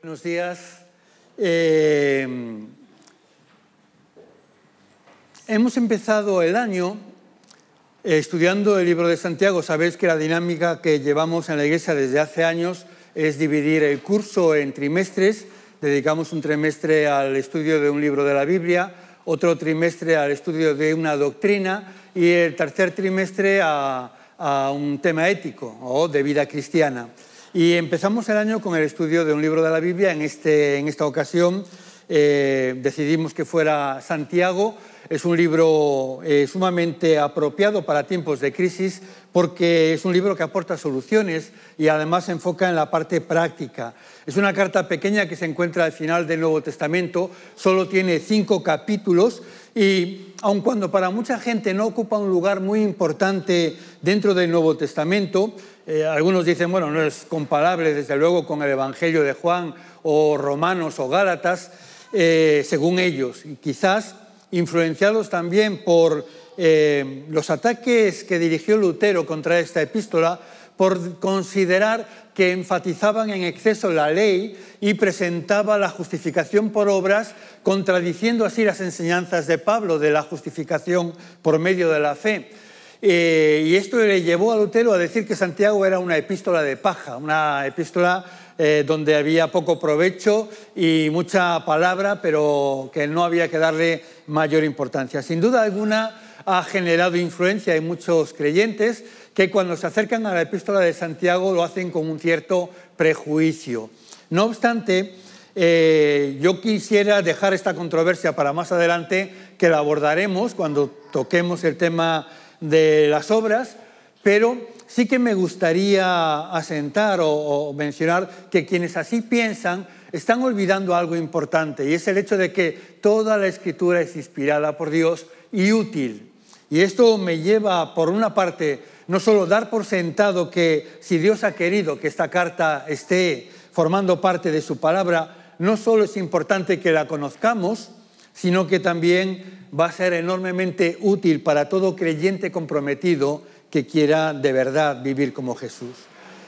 Buenos días. Eh, hemos empezado el año eh, estudiando el libro de Santiago. Sabéis que la dinámica que llevamos en la iglesia desde hace años es dividir el curso en trimestres. Dedicamos un trimestre al estudio de un libro de la Biblia, otro trimestre al estudio de una doctrina y el tercer trimestre a un tema ético o de vida cristiana. Y empezamos el año con el estudio de un libro de la Biblia. En, este, en esta ocasión eh, decidimos que fuera Santiago. Es un libro eh, sumamente apropiado para tiempos de crisis porque es un libro que aporta soluciones y además se enfoca en la parte práctica. Es una carta pequeña que se encuentra al final del Nuevo Testamento, solo tiene cinco capítulos y aun cuando para mucha gente no ocupa un lugar muy importante dentro del Nuevo Testamento, eh, algunos dicen, bueno, no es comparable desde luego con el Evangelio de Juan o Romanos o Gálatas, eh, según ellos, y quizás influenciados también por eh, los ataques que dirigió Lutero contra esta epístola, por considerar que enfatizaban en exceso la ley y presentaba la justificación por obras, contradiciendo así las enseñanzas de Pablo de la justificación por medio de la fe. Eh, y esto le llevó a Lutero a decir que Santiago era una epístola de paja, una epístola eh, donde había poco provecho y mucha palabra, pero que no había que darle mayor importancia. Sin duda alguna ha generado influencia en muchos creyentes que cuando se acercan a la epístola de Santiago lo hacen con un cierto prejuicio. No obstante, eh, yo quisiera dejar esta controversia para más adelante, que la abordaremos cuando toquemos el tema de las obras, pero sí que me gustaría asentar o, mencionar que quienes así piensan están olvidando algo importante y es el hecho de que toda la escritura es inspirada por Dios y útil. Y esto me lleva, por una parte, no solo dar por sentado que si Dios ha querido que esta carta esté formando parte de su palabra, no solo es importante que la conozcamos, sino que también va a ser enormemente útil para todo creyente comprometido que quiera de verdad vivir como Jesús.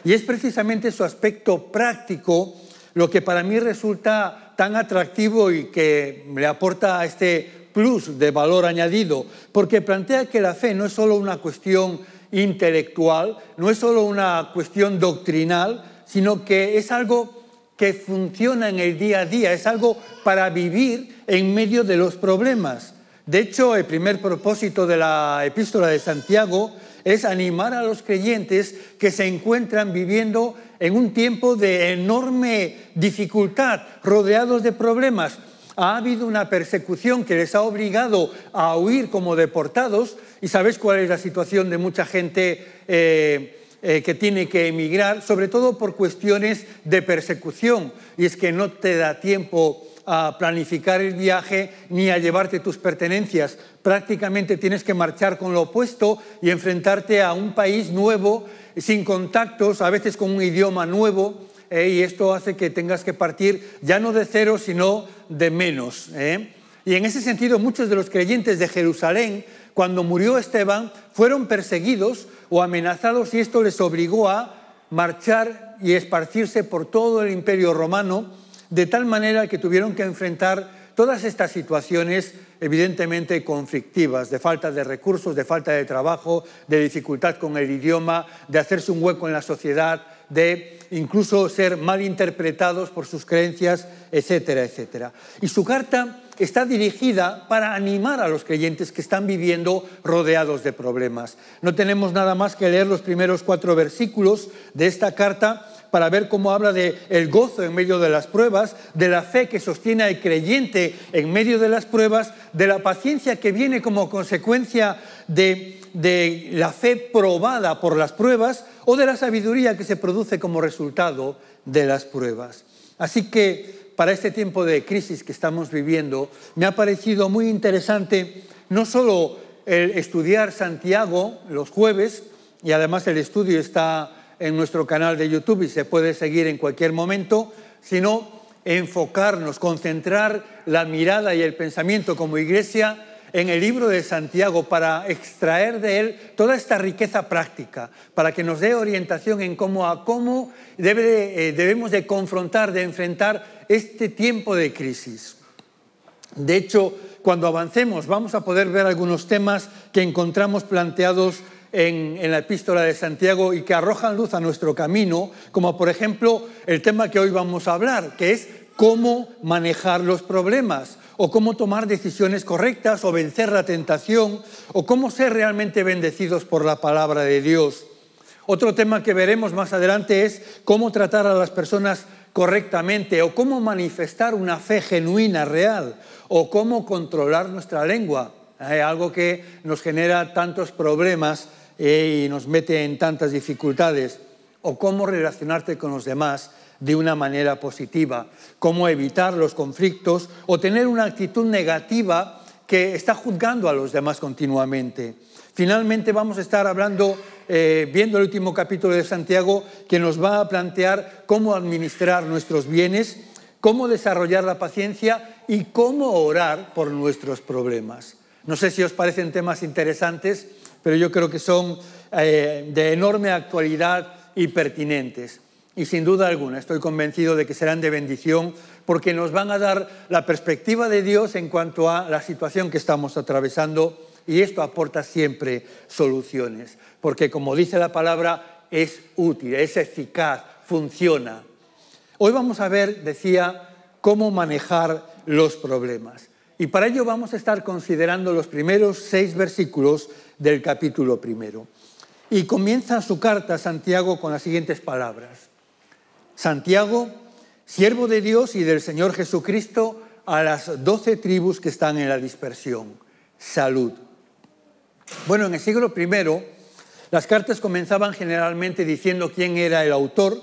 Y es precisamente su aspecto práctico lo que para mí resulta tan atractivo y que le aporta este plus de valor añadido, porque plantea que la fe no es solo una cuestión intelectual, no es solo una cuestión doctrinal, sino que es algo que funciona en el día a día, es algo para vivir en medio de los problemas. De hecho, el primer propósito de la epístola de Santiago es animar a los creyentes que se encuentran viviendo en un tiempo de enorme dificultad, rodeados de problemas. Ha habido una persecución que les ha obligado a huir como deportados y ¿sabes cuál es la situación de mucha gente eh, eh, que tiene que emigrar, sobre todo por cuestiones de persecución. Y es que no te da tiempo a planificar el viaje ni a llevarte tus pertenencias. Prácticamente tienes que marchar con lo opuesto y enfrentarte a un país nuevo, sin contactos, a veces con un idioma nuevo, eh, y esto hace que tengas que partir ya no de cero, sino de menos. Eh. Y en ese sentido, muchos de los creyentes de Jerusalén, cuando murió Esteban, fueron perseguidos o amenazados y esto les obligó a marchar y esparcirse por todo el imperio romano de tal manera que tuvieron que enfrentar todas estas situaciones evidentemente conflictivas, de falta de recursos, de falta de trabajo, de dificultad con el idioma, de hacerse un hueco en la sociedad, de incluso ser mal interpretados por sus creencias, etcétera, etcétera. Y su carta está dirigida para animar a los creyentes que están viviendo rodeados de problemas. No tenemos nada más que leer los primeros cuatro versículos de esta carta para ver cómo habla de el gozo en medio de las pruebas, de la fe que sostiene al creyente en medio de las pruebas, de la paciencia que viene como consecuencia de, de la fe probada por las pruebas o de la sabiduría que se produce como resultado de las pruebas. Así que para este tiempo de crisis que estamos viviendo, me ha parecido muy interesante no solo el estudiar Santiago los jueves, y además el estudio está en nuestro canal de YouTube y se puede seguir en cualquier momento, sino enfocarnos, concentrar la mirada y el pensamiento como iglesia en el libro de Santiago para extraer de él toda esta riqueza práctica, para que nos dé orientación en cómo a cómo eh, debemos de confrontar, de enfrentar este tiempo de crisis. De hecho, cuando avancemos vamos a poder ver algunos temas que encontramos planteados en, la epístola de Santiago y que arrojan luz a nuestro camino, como por ejemplo el tema que hoy vamos a hablar, que es cómo manejar los problemas o cómo tomar decisiones correctas o vencer la tentación o cómo ser realmente bendecidos por la palabra de Dios. Otro tema que veremos más adelante es cómo tratar a las personas correctamente o cómo manifestar una fe genuina, real, o cómo controlar nuestra lengua, eh, algo que nos genera tantos problemas eh, y nos mete en tantas dificultades, o cómo relacionarte con los demás de una manera positiva, cómo evitar los conflictos o tener una actitud negativa que está juzgando a los demás continuamente. Finalmente vamos a estar hablando, eh, viendo el último capítulo de Santiago, que nos va a plantear cómo administrar nuestros bienes, cómo desarrollar la paciencia y cómo orar por nuestros problemas. No sé si os parecen temas interesantes pero yo creo que son eh, de enorme actualidad y pertinentes. Y sin duda alguna, estoy convencido de que serán de bendición porque nos van a dar la perspectiva de Dios en cuanto a la situación que estamos atravesando y esto aporta siempre soluciones, porque como dice la palabra, es útil, es eficaz, funciona. Hoy vamos a ver, decía, cómo manejar los problemas. Y para ello vamos a estar considerando los primeros seis versículos del capítulo primero. Y comienza su carta Santiago con las siguientes palabras. Santiago, siervo de Dios y del Señor Jesucristo, a las doce tribus que están en la dispersión. Salud. Bueno, en el siglo primero las cartas comenzaban generalmente diciendo quién era el autor,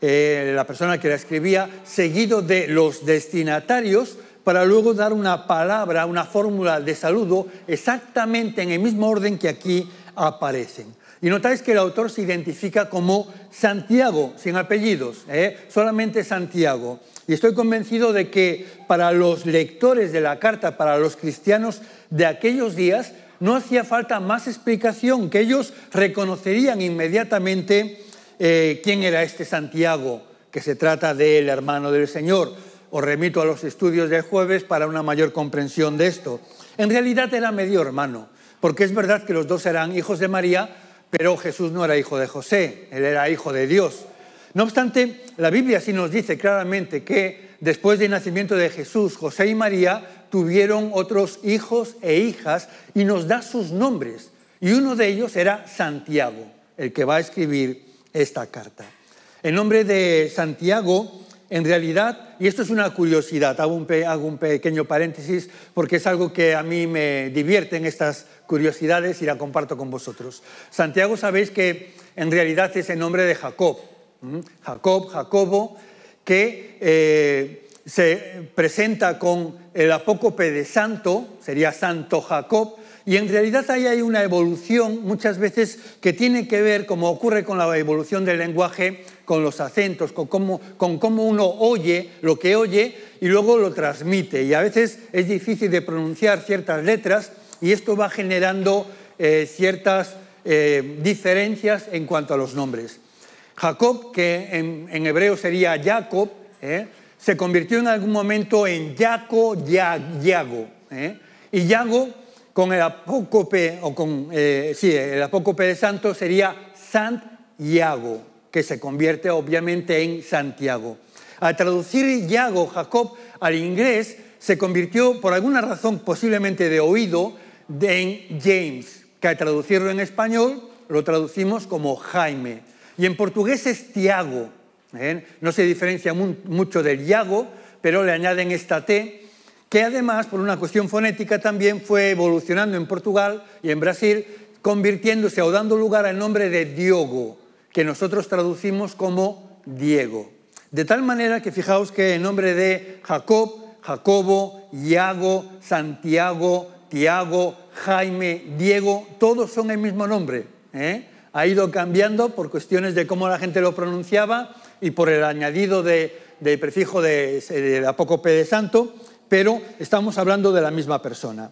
eh, la persona que la escribía, seguido de los destinatarios para luego dar una palabra, una fórmula de saludo exactamente en el mismo orden que aquí aparecen. Y notáis que el autor se identifica como Santiago, sin apellidos, ¿eh? solamente Santiago. Y estoy convencido de que para los lectores de la carta, para los cristianos de aquellos días, no hacía falta más explicación, que ellos reconocerían inmediatamente eh, quién era este Santiago, que se trata del hermano del Señor os remito a los estudios de jueves para una mayor comprensión de esto. En realidad era medio hermano, porque es verdad que los dos eran hijos de María, pero Jesús no era hijo de José, él era hijo de Dios. No obstante, la Biblia sí nos dice claramente que después del nacimiento de Jesús, José y María tuvieron otros hijos e hijas y nos da sus nombres. Y uno de ellos era Santiago, el que va a escribir esta carta. El nombre de Santiago en realidad, y esto es una curiosidad, hago un, pequeño paréntesis porque es algo que a mí me divierten estas curiosidades y la comparto con vosotros. Santiago sabéis que en realidad es el nombre de Jacob, Jacob, Jacobo, que eh, se presenta con el apócope de santo, sería Santo Jacob, y en realidad ahí hay una evolución muchas veces que tiene que ver, como ocurre con la evolución del lenguaje, con los acentos, con cómo, con cómo uno oye lo que oye y luego lo transmite. Y a veces es difícil de pronunciar ciertas letras y esto va generando eh, ciertas eh, diferencias en cuanto a los nombres. Jacob, que en, hebreo sería Jacob, ¿eh? se convirtió en algún momento en Yaco, Yago. Y Yago con el apócope, o con, eh, el apócope de santo sería Santiago, que se convierte obviamente en Santiago. Al traducir Iago, Jacob, al inglés, se convirtió por alguna razón posiblemente de oído en James, que al traducirlo en español lo traducimos como Jaime. Y en portugués es Tiago. ¿eh? No se diferencia mucho del Iago, pero le añaden esta T que además, por una cuestión fonética, también fue evolucionando en Portugal y en Brasil, convirtiéndose o dando lugar al nombre de Diogo, que nosotros traducimos como Diego. De tal manera que fijaos que el nombre de Jacob, Jacobo, Iago, Santiago, Tiago, Jaime, Diego, todos son el mismo nombre. ¿eh? Ha ido cambiando por cuestiones de cómo la gente lo pronunciaba y por el añadido del prefijo de, de apócope de santo, pero estamos hablando de la misma persona.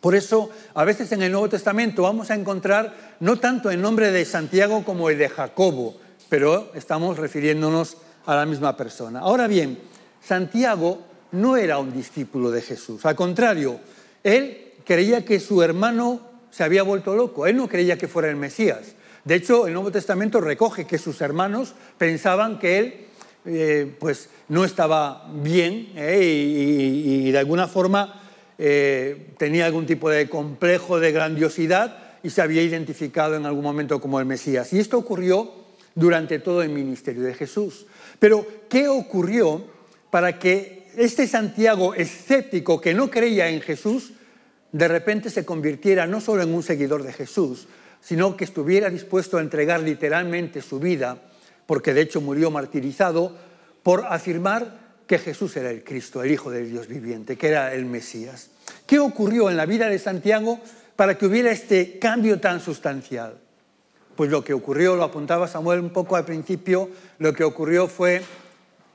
Por eso, a veces en el Nuevo Testamento vamos a encontrar no tanto el nombre de Santiago como el de Jacobo, pero estamos refiriéndonos a la misma persona. Ahora bien, Santiago no era un discípulo de Jesús, al contrario, él creía que su hermano se había vuelto loco, él no creía que fuera el Mesías. De hecho, el Nuevo Testamento recoge que sus hermanos pensaban que él eh, pues no estaba bien eh, y, de alguna forma eh, tenía algún tipo de complejo de grandiosidad y se había identificado en algún momento como el Mesías. Y esto ocurrió durante todo el ministerio de Jesús. Pero, ¿qué ocurrió para que este Santiago escéptico que no creía en Jesús, de repente se convirtiera no solo en un seguidor de Jesús, sino que estuviera dispuesto a entregar literalmente su vida porque de hecho murió martirizado, por afirmar que Jesús era el Cristo, el Hijo del Dios viviente, que era el Mesías. ¿Qué ocurrió en la vida de Santiago para que hubiera este cambio tan sustancial? Pues lo que ocurrió, lo apuntaba Samuel un poco al principio, lo que ocurrió fue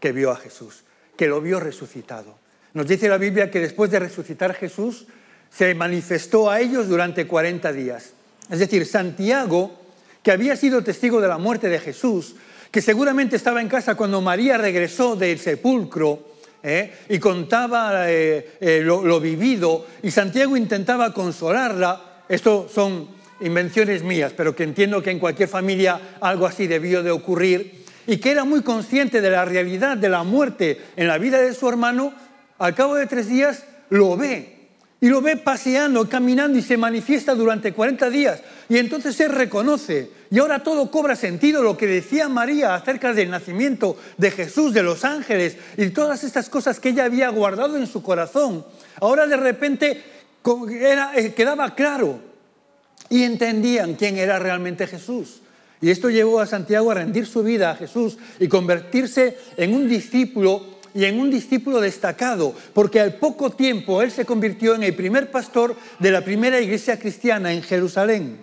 que vio a Jesús, que lo vio resucitado. Nos dice la Biblia que después de resucitar Jesús, se manifestó a ellos durante 40 días. Es decir, Santiago, que había sido testigo de la muerte de Jesús, que seguramente estaba en casa cuando María regresó del sepulcro ¿eh? y contaba eh, eh, lo, lo, vivido y Santiago intentaba consolarla. Esto son invenciones mías, pero que entiendo que en cualquier familia algo así debió de ocurrir y que era muy consciente de la realidad de la muerte en la vida de su hermano, al cabo de tres días lo ve y lo ve paseando, caminando y se manifiesta durante 40 días. Y entonces se reconoce. Y ahora todo cobra sentido. Lo que decía María acerca del nacimiento de Jesús, de los ángeles y todas estas cosas que ella había guardado en su corazón, ahora de repente eh, quedaba claro. Y entendían quién era realmente Jesús. Y esto llevó a Santiago a rendir su vida a Jesús y convertirse en un discípulo y en un discípulo destacado, porque al poco tiempo él se convirtió en el primer pastor de la primera iglesia cristiana en Jerusalén.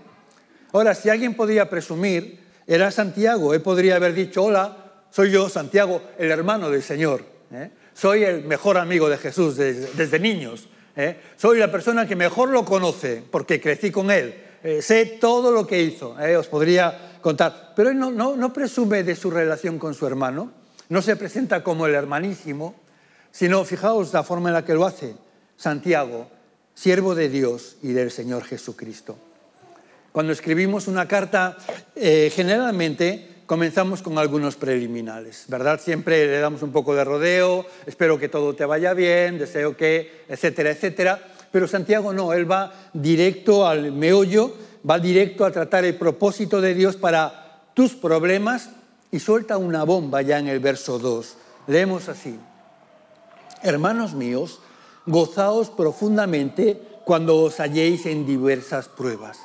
Ahora, si alguien podía presumir, era Santiago. Él podría haber dicho, hola, soy yo, Santiago, el hermano del Señor. ¿eh? Soy el mejor amigo de Jesús desde, niños. ¿eh? Soy la persona que mejor lo conoce porque crecí con él. ¿eh? sé todo lo que hizo. Os podría contar. Pero él no, no, no presume de su relación con su hermano. No se presenta como el hermanísimo, sino fijaos la forma en la que lo hace Santiago, siervo de Dios y del Señor Jesucristo. Cuando escribimos una carta, eh, generalmente comenzamos con algunos preliminares, ¿verdad? Siempre le damos un poco de rodeo, espero que todo te vaya bien, deseo que, etcétera, etcétera. Pero Santiago no, él va directo al meollo, va directo a tratar el propósito de Dios para tus problemas y suelta una bomba ya en el verso 2. Leemos así. Hermanos míos, gozaos profundamente cuando os halléis en diversas pruebas.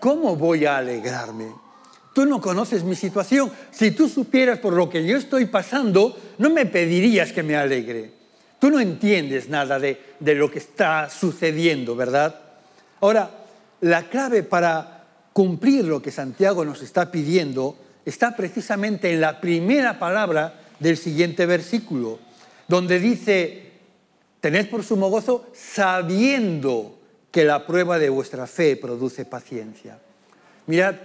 ¿Cómo voy a alegrarme? Tú no conoces mi situación. Si tú supieras por lo que yo estoy pasando, no me pedirías que me alegre. Tú no entiendes nada de, de lo que está sucediendo, ¿verdad? Ahora, la clave para cumplir lo que Santiago nos está pidiendo está precisamente en la primera palabra del siguiente versículo, donde dice, tened por sumo gozo sabiendo que la prueba de vuestra fe produce paciencia. Mirad,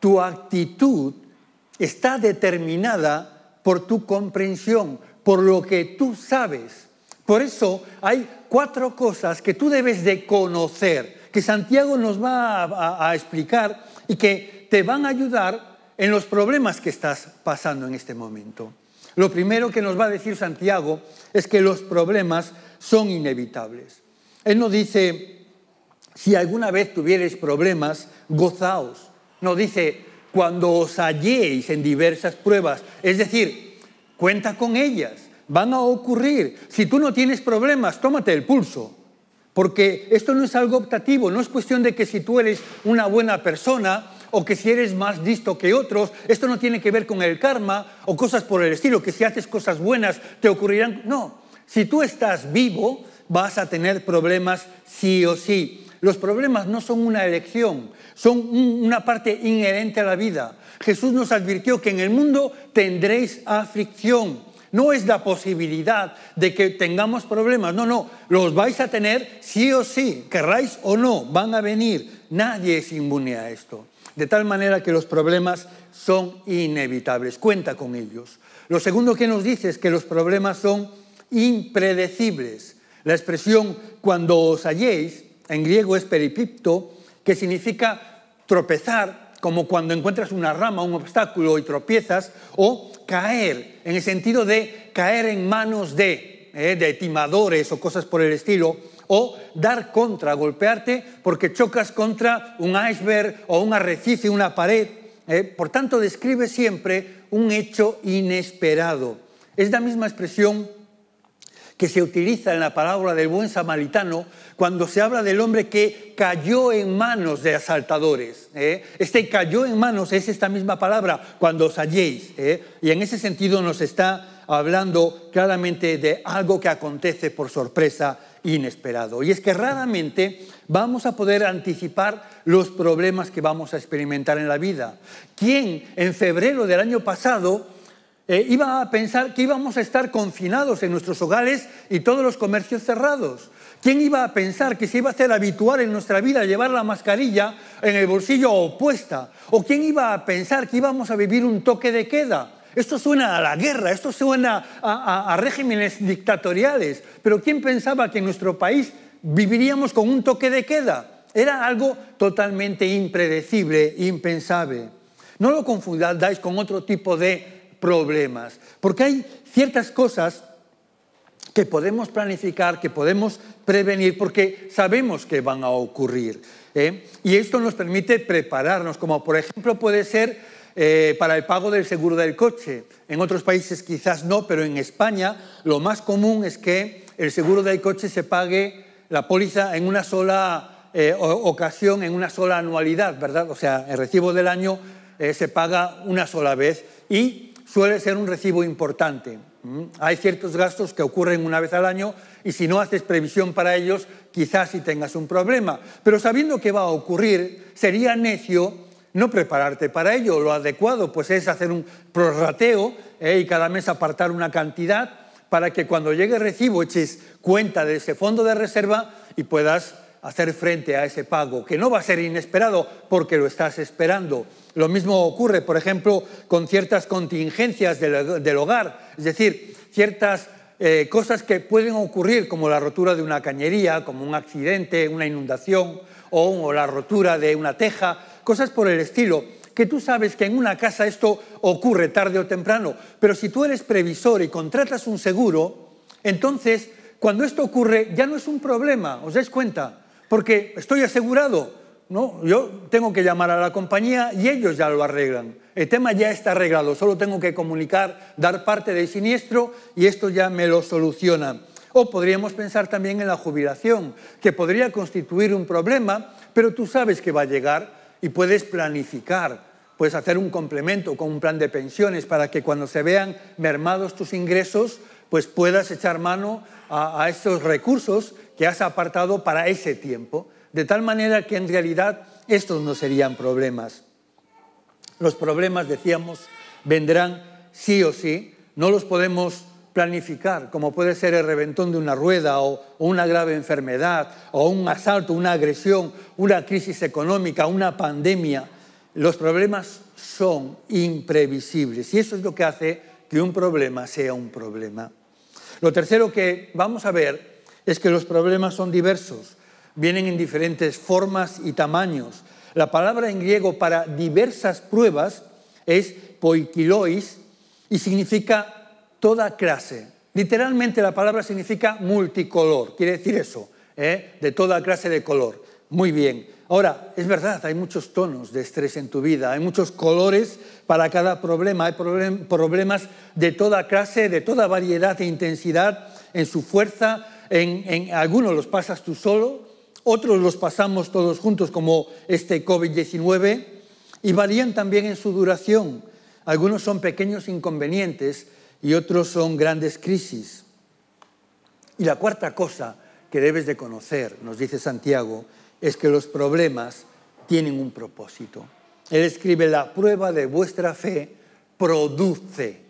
tu actitud está determinada por tu comprensión, por lo que tú sabes. Por eso hay cuatro cosas que tú debes de conocer, que Santiago nos va a, a explicar y que te van a ayudar en los problemas que estás pasando en este momento. Lo primero que nos va a decir Santiago es que los problemas son inevitables. Él nos dice, si alguna vez tuvierais problemas, gozaos. Nos dice, cuando os halléis en diversas pruebas, es decir, cuenta con ellas, van a ocurrir. Si tú no tienes problemas, tómate el pulso. Porque esto no es algo optativo, no es cuestión de que si tú eres una buena persona, o que si eres más listo que otros, esto no tiene que ver con el karma o cosas por el estilo, que si haces cosas buenas te ocurrirán. No, si tú estás vivo vas a tener problemas sí o sí. Los problemas no son una elección, son una parte inherente a la vida. Jesús nos advirtió que en el mundo tendréis aflicción. No es la posibilidad de que tengamos problemas, no, no, los vais a tener sí o sí, querráis o no, van a venir. Nadie es inmune a esto de tal manera que los problemas son inevitables, cuenta con ellos. Lo segundo que nos dice es que los problemas son impredecibles. La expresión cuando os halléis, en griego es peripipto, que significa tropezar, como cuando encuentras una rama, un obstáculo y tropiezas, o caer, en el sentido de caer en manos de, eh, de timadores o cosas por el estilo o dar contra, golpearte porque chocas contra un iceberg o un arrecife, una pared. Eh. por tanto, describe siempre un hecho inesperado. Es la misma expresión que se utiliza en la palabra del buen samaritano cuando se habla del hombre que cayó en manos de asaltadores. Eh. Este cayó en manos es esta misma palabra, cuando os halléis. Eh. Y en ese sentido nos está hablando claramente de algo que acontece por sorpresa inesperado. Y es que raramente vamos a poder anticipar los problemas que vamos a experimentar en la vida. ¿Quién en febrero del año pasado eh, iba a pensar que íbamos a estar confinados en nuestros hogares y todos los comercios cerrados? ¿Quién iba a pensar que se iba a hacer habitual en nuestra vida llevar la mascarilla en el bolsillo opuesta? ¿O quién iba a pensar que íbamos a vivir un toque de queda? Esto suena a la guerra, esto suena a, regímenes dictatoriales. Pero ¿quién pensaba que en nuestro país viviríamos con un toque de queda? Era algo totalmente impredecible, impensable. No lo confundáis con otro tipo de problemas, porque hay ciertas cosas que podemos planificar, que podemos prevenir, porque sabemos que van a ocurrir. ¿eh? Y esto nos permite prepararnos, como por ejemplo puede ser eh, para el pago del seguro del coche. En otros países quizás no, pero en España lo más común es que el seguro del coche se pague la póliza en una sola eh, ocasión, en una sola anualidad, ¿verdad? O sea, el recibo del año eh, se paga una sola vez y suele ser un recibo importante. Mm, hay ciertos gastos que ocurren una vez al año y si no haces previsión para ellos, quizás sí tengas un problema. Pero sabiendo que va a ocurrir, sería necio no prepararte para ello. Lo adecuado pues, es hacer un prorrateo ¿eh? y cada mes apartar una cantidad para que cuando llegue el recibo eches cuenta de ese fondo de reserva y puedas hacer frente a ese pago, que no va a ser inesperado porque lo estás esperando. Lo mismo ocurre, por ejemplo, con ciertas contingencias del, hogar, es decir, ciertas eh, cosas que pueden ocurrir, como la rotura de una cañería, como un accidente, una inundación o la rotura de una teja, cosas por el estilo, que tú sabes que en una casa esto ocurre tarde o temprano, pero si tú eres previsor y contratas un seguro, entonces cuando esto ocurre ya no es un problema, ¿os dais cuenta? Porque estoy asegurado, ¿no? Yo tengo que llamar a la compañía y ellos ya lo arreglan. El tema ya está arreglado, solo tengo que comunicar, dar parte del siniestro y esto ya me lo soluciona. O podríamos pensar también en la jubilación, que podría constituir un problema, pero tú sabes que va a llegar y puedes planificar, puedes hacer un complemento con un plan de pensiones para que cuando se vean mermados tus ingresos, pues puedas echar mano a, a esos recursos que has apartado para ese tiempo, de tal manera que en realidad estos no serían problemas. Los problemas, decíamos, vendrán sí o sí, no los podemos planificar, como puede ser el reventón de una rueda o, una grave enfermedad o un asalto, una agresión, una crisis económica, una pandemia. Los problemas son imprevisibles y eso es lo que hace que un problema sea un problema. Lo tercero que vamos a ver es que los problemas son diversos, vienen en diferentes formas y tamaños. La palabra en griego para diversas pruebas es poikilois y significa toda clase. Literalmente la palabra significa multicolor, quiere decir eso, ¿eh? de toda clase de color. Muy bien. Ahora, es verdad, hay muchos tonos de estrés en tu vida, hay muchos colores para cada problema, hay problemas de toda clase, de toda variedad e intensidad en su fuerza, en, algunos los pasas tú solo, otros los pasamos todos juntos como este COVID-19 y varían también en su duración. Algunos son pequeños inconvenientes y otros son grandes crisis. Y la cuarta cosa que debes de conocer, nos dice Santiago, es que los problemas tienen un propósito. Él escribe, la prueba de vuestra fe produce,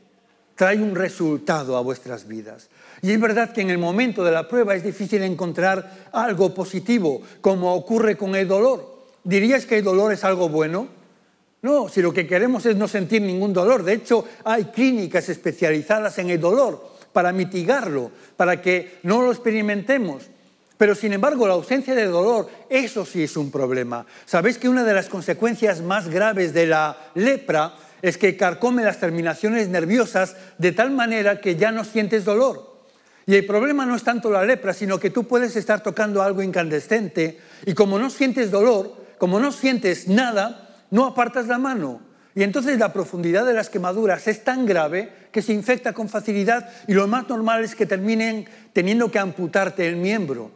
trae un resultado a vuestras vidas. Y es verdad que en el momento de la prueba es difícil encontrar algo positivo, como ocurre con el dolor. ¿Dirías que el dolor es algo bueno? No, si lo que queremos es no sentir ningún dolor. De hecho, hay clínicas especializadas en el dolor para mitigarlo, para que no lo experimentemos. Pero sin embargo, la ausencia de dolor, eso sí es un problema. Sabéis que una de las consecuencias más graves de la lepra es que carcome las terminaciones nerviosas de tal manera que ya no sientes dolor. Y el problema no es tanto la lepra, sino que tú puedes estar tocando algo incandescente y como no sientes dolor, como no sientes nada, no apartas la mano. Y entonces la profundidad de las quemaduras es tan grave que se infecta con facilidad y lo más normal es que terminen teniendo que amputarte el miembro.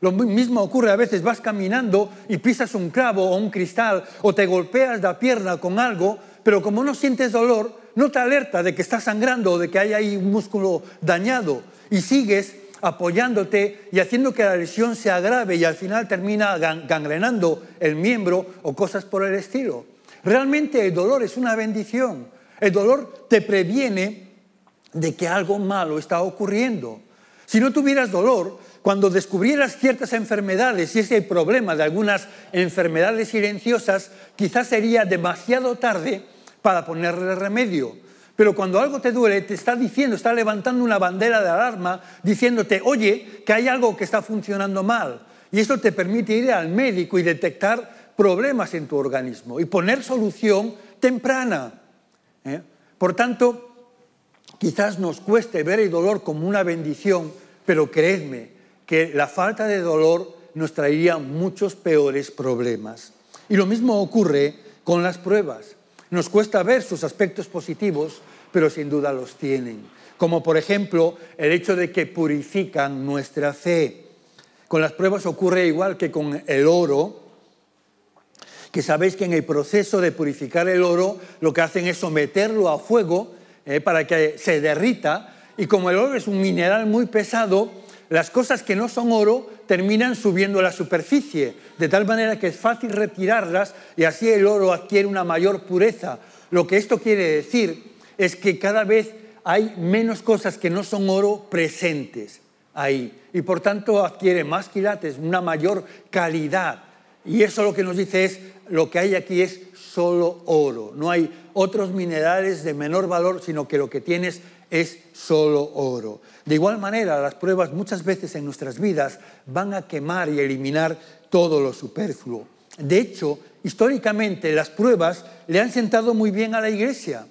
Lo mismo ocurre a veces, vas caminando y pisas un clavo o un cristal o te golpeas la pierna con algo, pero como no sientes dolor, no te alerta de que estás sangrando o de que hay ahí un músculo dañado y sigues apoyándote y haciendo que la lesión se agrave y al final termina gangrenando el miembro o cosas por el estilo. Realmente el dolor es una bendición. El dolor te previene de que algo malo está ocurriendo. Si no tuvieras dolor, cuando descubrieras ciertas enfermedades, y ese problema de algunas enfermedades silenciosas, quizás sería demasiado tarde para ponerle remedio. Pero cuando algo te duele, te está diciendo, está levantando una bandera de alarma, diciéndote, oye, que hay algo que está funcionando mal. Y eso te permite ir al médico y detectar problemas en tu organismo y poner solución temprana. ¿eh? Por tanto, quizás nos cueste ver el dolor como una bendición, pero creedme que la falta de dolor nos traería muchos peores problemas. Y lo mismo ocurre con las pruebas. Nos cuesta ver sus aspectos positivos, pero sin duda los tienen, como por ejemplo el hecho de que purifican nuestra fe. Con las pruebas ocurre igual que con el oro, que sabéis que en el proceso de purificar el oro lo que hacen es someterlo a fuego eh, para que se derrita, y como el oro es un mineral muy pesado, las cosas que no son oro terminan subiendo a la superficie, de tal manera que es fácil retirarlas y así el oro adquiere una mayor pureza. Lo que esto quiere decir es que cada vez hay menos cosas que no son oro presentes ahí y por tanto adquiere más quilates, una mayor calidad. Y eso lo que nos dice es, lo que hay aquí es solo oro, no hay otros minerales de menor valor, sino que lo que tienes es solo oro. De igual manera, las pruebas muchas veces en nuestras vidas van a quemar y eliminar todo lo superfluo. De hecho, históricamente las pruebas le han sentado muy bien a la iglesia.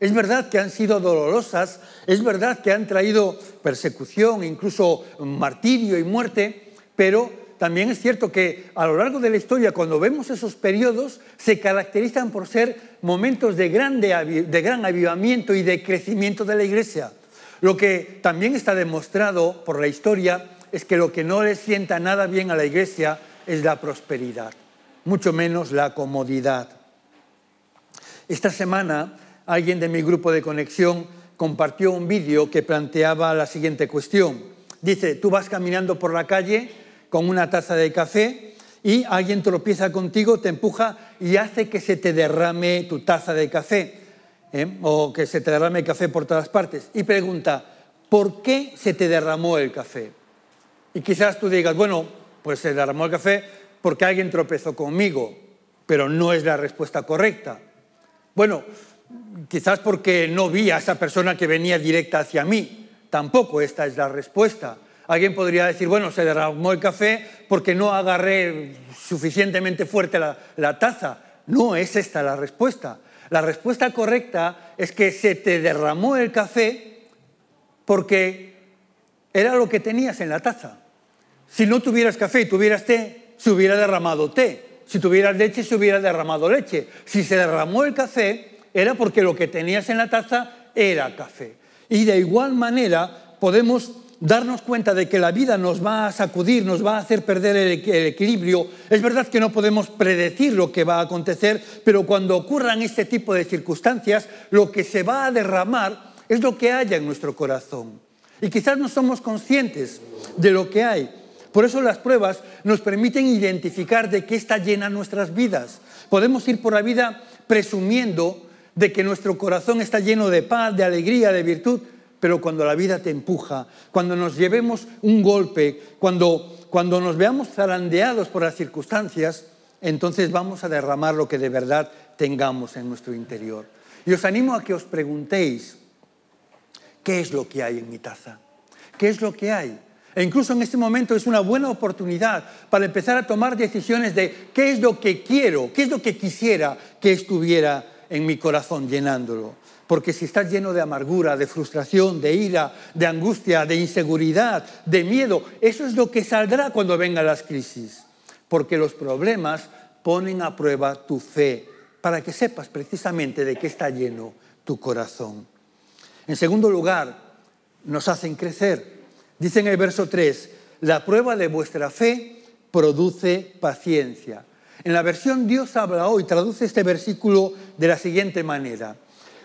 Es verdad que han sido dolorosas, es verdad que han traído persecución, incluso martirio y muerte, pero también es cierto que a lo largo de la historia, cuando vemos esos periodos, se caracterizan por ser momentos de, gran avivamiento y de crecimiento de la iglesia. Lo que también está demostrado por la historia es que lo que no le sienta nada bien a la iglesia es la prosperidad, mucho menos la comodidad. Esta semana alguien de mi grupo de conexión compartió un vídeo que planteaba la siguiente cuestión. Dice, tú vas caminando por la calle con una taza de café y alguien tropieza contigo, te empuja y hace que se te derrame tu taza de café ¿eh? o que se te derrame el café por todas partes. Y pregunta, ¿por qué se te derramó el café? Y quizás tú digas, bueno, pues se derramó el café porque alguien tropezó conmigo, pero no es la respuesta correcta. Bueno, quizás porque no vi a esa persona que venía directa hacia mí. Tampoco esta es la respuesta. Alguien podría decir, bueno, se derramó el café porque no agarré suficientemente fuerte la, taza. No es esta la respuesta. La respuesta correcta es que se te derramó el café porque era lo que tenías en la taza. Si no tuvieras café y tuvieras té, se hubiera derramado té. Si tuvieras leche, se hubiera derramado leche. Si se derramó el café, era porque lo que tenías en la taza era café. Y de igual manera podemos darnos cuenta de que la vida nos va a sacudir, nos va a hacer perder el, equilibrio. Es verdad que no podemos predecir lo que va a acontecer, pero cuando ocurran este tipo de circunstancias, lo que se va a derramar es lo que haya en nuestro corazón. Y quizás no somos conscientes de lo que hay. Por eso las pruebas nos permiten identificar de qué está llena nuestras vidas. Podemos ir por la vida presumiendo de que nuestro corazón está lleno de paz, de alegría, de virtud, pero cuando la vida te empuja, cuando nos llevemos un golpe, cuando, nos veamos zarandeados por las circunstancias, entonces vamos a derramar lo que de verdad tengamos en nuestro interior. Y os animo a que os preguntéis, ¿qué es lo que hay en mi taza? ¿Qué es lo que hay? E incluso en este momento es una buena oportunidad para empezar a tomar decisiones de qué es lo que quiero, qué es lo que quisiera que estuviera en mi corazón llenándolo. Porque si estás lleno de amargura, de frustración, de ira, de angustia, de inseguridad, de miedo, eso es lo que saldrá cuando vengan las crisis. Porque los problemas ponen a prueba tu fe, para que sepas precisamente de qué está lleno tu corazón. En segundo lugar, nos hacen crecer. Dice en el verso 3, la prueba de vuestra fe produce paciencia. En la versión Dios habla hoy, traduce este versículo de la siguiente manera.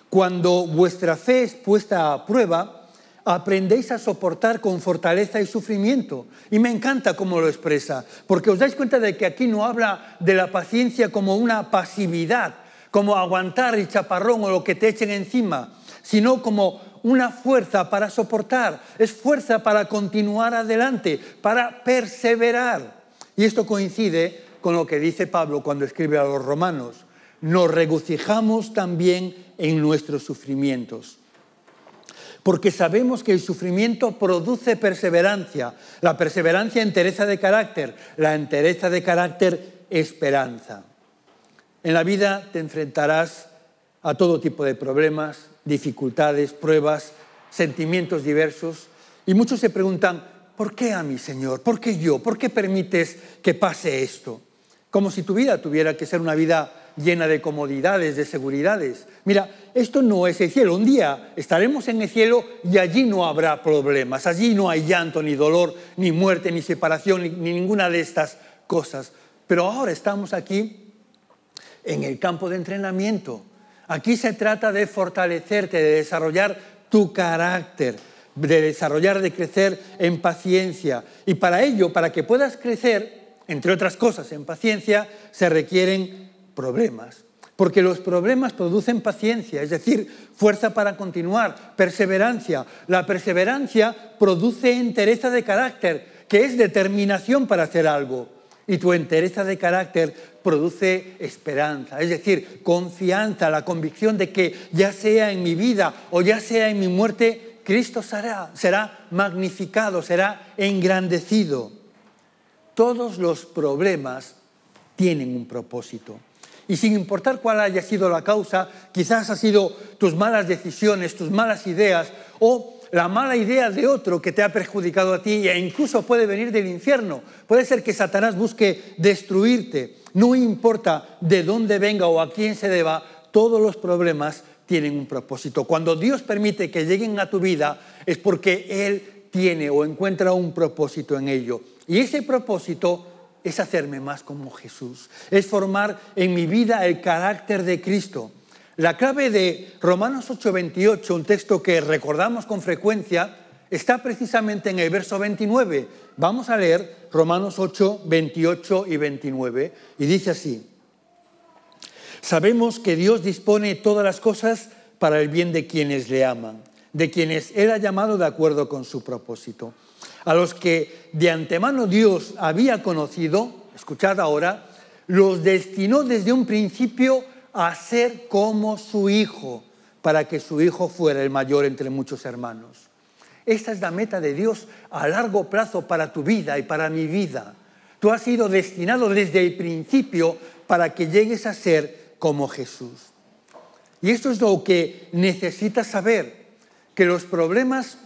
Cuando vuestra fe es puesta a prueba, aprendéis a soportar con fortaleza y sufrimiento. Y me encanta cómo lo expresa, porque os dais cuenta de que aquí no habla de la paciencia como una pasividad, como aguantar el chaparrón o lo que te echen encima, sino como una fuerza para soportar, es fuerza para continuar adelante, para perseverar. Y esto coincide con lo que dice Pablo cuando escribe a los romanos nos regocijamos también en nuestros sufrimientos. Porque sabemos que el sufrimiento produce perseverancia, la perseverancia entereza de carácter, la entereza de carácter esperanza. En la vida te enfrentarás a todo tipo de problemas, dificultades, pruebas, sentimientos diversos, y muchos se preguntan, ¿por qué a mí, Señor? ¿Por qué yo? ¿Por qué permites que pase esto? Como si tu vida tuviera que ser una vida llena de comodidades, de seguridades. Mira, esto no es el cielo. Un día estaremos en el cielo y allí no habrá problemas. Allí no hay llanto, ni dolor, ni muerte, ni separación, ni, ninguna de estas cosas. Pero ahora estamos aquí en el campo de entrenamiento. Aquí se trata de fortalecerte, de desarrollar tu carácter, de desarrollar, de crecer en paciencia. Y para ello, para que puedas crecer, entre otras cosas, en paciencia, se requieren problemas, porque los problemas producen paciencia, es decir, fuerza para continuar, perseverancia. La perseverancia produce entereza de carácter, que es determinación para hacer algo. Y tu entereza de carácter produce esperanza, es decir, confianza, la convicción de que ya sea en mi vida o ya sea en mi muerte, Cristo será, será magnificado, será engrandecido. Todos los problemas tienen un propósito y sin importar cuál haya sido la causa, quizás ha sido tus malas decisiones, tus malas ideas o la mala idea de otro que te ha perjudicado a ti e incluso puede venir del infierno. Puede ser que Satanás busque destruirte. No importa de dónde venga o a quién se deba, todos los problemas tienen un propósito. Cuando Dios permite que lleguen a tu vida es porque Él tiene o encuentra un propósito en ello. Y ese propósito es hacerme más como Jesús, es formar en mi vida el carácter de Cristo. La clave de Romanos 8:28, un texto que recordamos con frecuencia, está precisamente en el verso 29. Vamos a leer Romanos 8, 28 y 29, y dice así, sabemos que Dios dispone todas las cosas para el bien de quienes le aman, de quienes Él ha llamado de acuerdo con su propósito a los que de antemano Dios había conocido, escuchad ahora, los destinó desde un principio a ser como su hijo, para que su hijo fuera el mayor entre muchos hermanos. Esta es la meta de Dios a largo plazo para tu vida y para mi vida. Tú has sido destinado desde el principio para que llegues a ser como Jesús. Y esto es lo que necesitas saber, que los problemas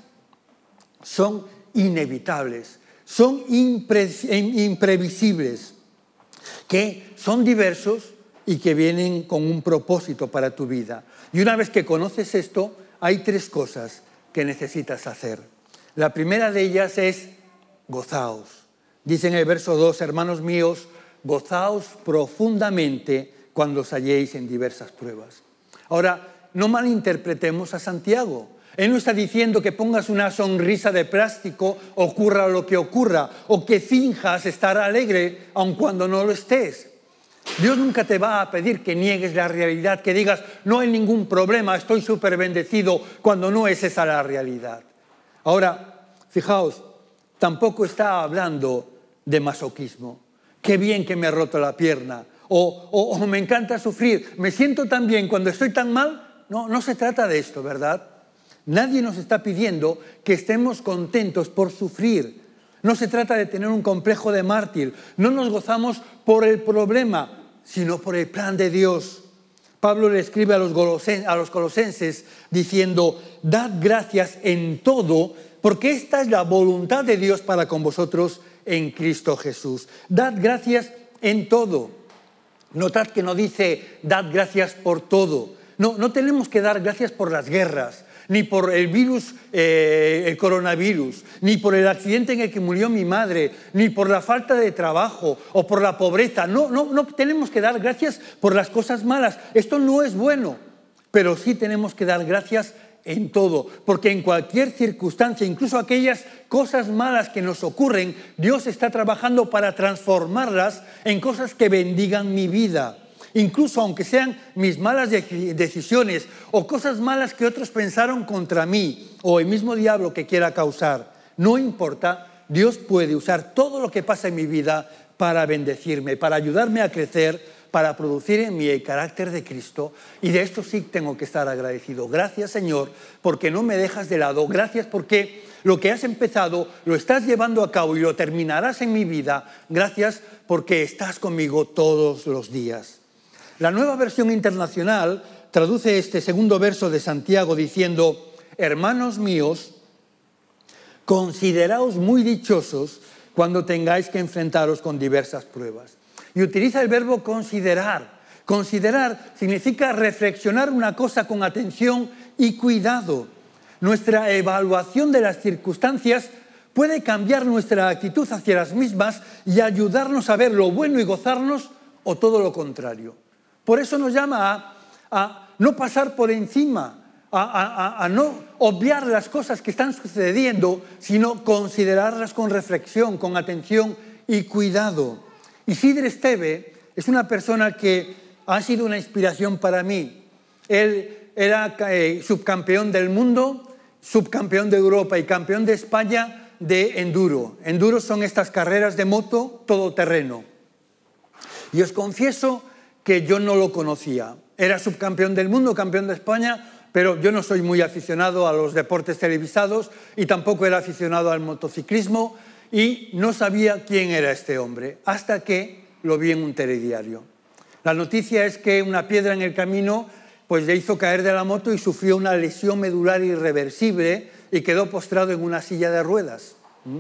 son inevitables, son imprevisibles, que son diversos y que vienen con un propósito para tu vida. Y una vez que conoces esto, hay tres cosas que necesitas hacer. La primera de ellas es gozaos. Dice en el verso 2, hermanos míos, gozaos profundamente cuando os halléis en diversas pruebas. Ahora, no malinterpretemos a Santiago. Él no está diciendo que pongas una sonrisa de plástico, ocurra lo que ocurra, o que finjas estar alegre aun cuando no lo estés. Dios nunca te va a pedir que niegues la realidad, que digas, no hay ningún problema, estoy súper bendecido, cuando no es esa la realidad. Ahora, fijaos, tampoco está hablando de masoquismo. Qué bien que me he roto la pierna. O, o me encanta sufrir. Me siento tan bien cuando estoy tan mal. No, no se trata de esto, ¿verdad? Nadie nos está pidiendo que estemos contentos por sufrir. No se trata de tener un complejo de mártir. No nos gozamos por el problema, sino por el plan de Dios. Pablo le escribe a los, a los colosenses diciendo, dad gracias en todo, porque esta es la voluntad de Dios para con vosotros en Cristo Jesús. Dad gracias en todo. Notad que no dice, dad gracias por todo. No, no tenemos que dar gracias por las guerras, ni por el virus, eh, el coronavirus, ni por el accidente en el que murió mi madre, ni por la falta de trabajo o por la pobreza. No, no, no tenemos que dar gracias por las cosas malas. Esto no es bueno, pero sí tenemos que dar gracias en todo, porque en cualquier circunstancia, incluso aquellas cosas malas que nos ocurren, Dios está trabajando para transformarlas en cosas que bendigan mi vida incluso aunque sean mis malas decisiones o cosas malas que otros pensaron contra mí o el mismo diablo que quiera causar. No importa, Dios puede usar todo lo que pasa en mi vida para bendecirme, para ayudarme a crecer, para producir en mí el carácter de Cristo. Y de esto sí tengo que estar agradecido. Gracias Señor, porque no me dejas de lado. Gracias porque lo que has empezado lo estás llevando a cabo y lo terminarás en mi vida. Gracias porque estás conmigo todos los días. La nueva versión internacional traduce este segundo verso de Santiago diciendo, hermanos míos, consideraos muy dichosos cuando tengáis que enfrentaros con diversas pruebas. Y utiliza el verbo considerar. Considerar significa reflexionar una cosa con atención y cuidado. Nuestra evaluación de las circunstancias puede cambiar nuestra actitud hacia las mismas y ayudarnos a ver lo bueno y gozarnos o todo lo contrario. Por eso nos llama a, no pasar por encima, a, no obviar las cosas que están sucediendo, sino considerarlas con reflexión, con atención y cuidado. Isidre Esteve es una persona que ha sido una inspiración para mí. Él era eh, subcampeón del mundo, subcampeón de Europa y campeón de España de enduro. Enduro son estas carreras de moto todoterreno. Y os confieso que yo no lo conocía. Era subcampeón del mundo, campeón de España, pero yo no soy muy aficionado a los deportes televisados y tampoco era aficionado al motociclismo y no sabía quién era este hombre, hasta que lo vi en un telediario. La noticia es que una piedra en el camino pues le hizo caer de la moto y sufrió una lesión medular irreversible y quedó postrado en una silla de ruedas. ¿Mm?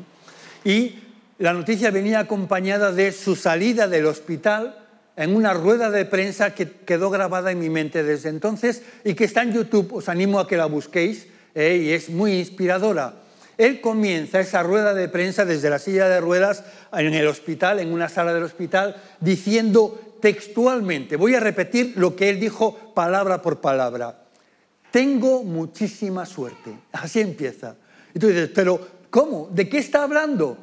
Y la noticia venía acompañada de su salida del hospital en una rueda de prensa que quedó grabada en mi mente desde entonces y que está en YouTube, os animo a que la busquéis eh, y es muy inspiradora. Él comienza esa rueda de prensa desde la silla de ruedas en el hospital, en una sala del hospital, diciendo textualmente, voy a repetir lo que él dijo palabra por palabra, tengo muchísima suerte. Así empieza. Y tú dices, pero ¿cómo? ¿De qué está hablando?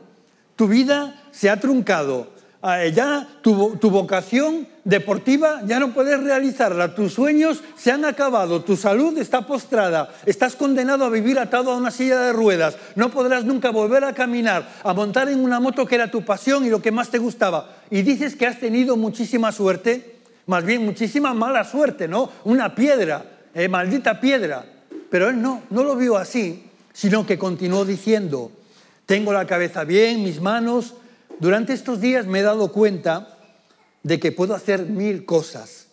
Tu vida se ha truncado, Ah, eh, ya tu, tu, vocación deportiva ya no puedes realizarla, tus sueños se han acabado, tu salud está postrada, estás condenado a vivir atado a una silla de ruedas, no podrás nunca volver a caminar, a montar en una moto que era tu pasión y lo que más te gustaba. Y dices que has tenido muchísima suerte, más bien muchísima mala suerte, ¿no? Una piedra, eh, maldita piedra. Pero él no, no lo vio así, sino que continuó diciendo, tengo la cabeza bien, mis manos durante estos días me he dado cuenta de que puedo hacer mil cosas.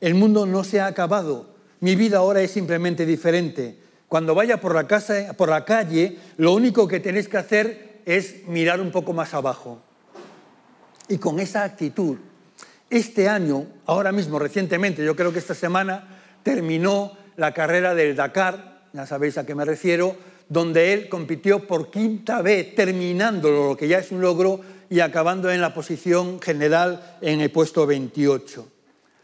El mundo no se ha acabado. Mi vida ahora es simplemente diferente. Cuando vaya por la, casa, por la calle, lo único que tenéis que hacer es mirar un poco más abajo. Y con esa actitud, este año, ahora mismo, recientemente, yo creo que esta semana, terminó la carrera del Dakar, ya sabéis a qué me refiero, donde él compitió por quinta vez, terminándolo, lo que ya es un logro y acabando en la posición general en el puesto 28.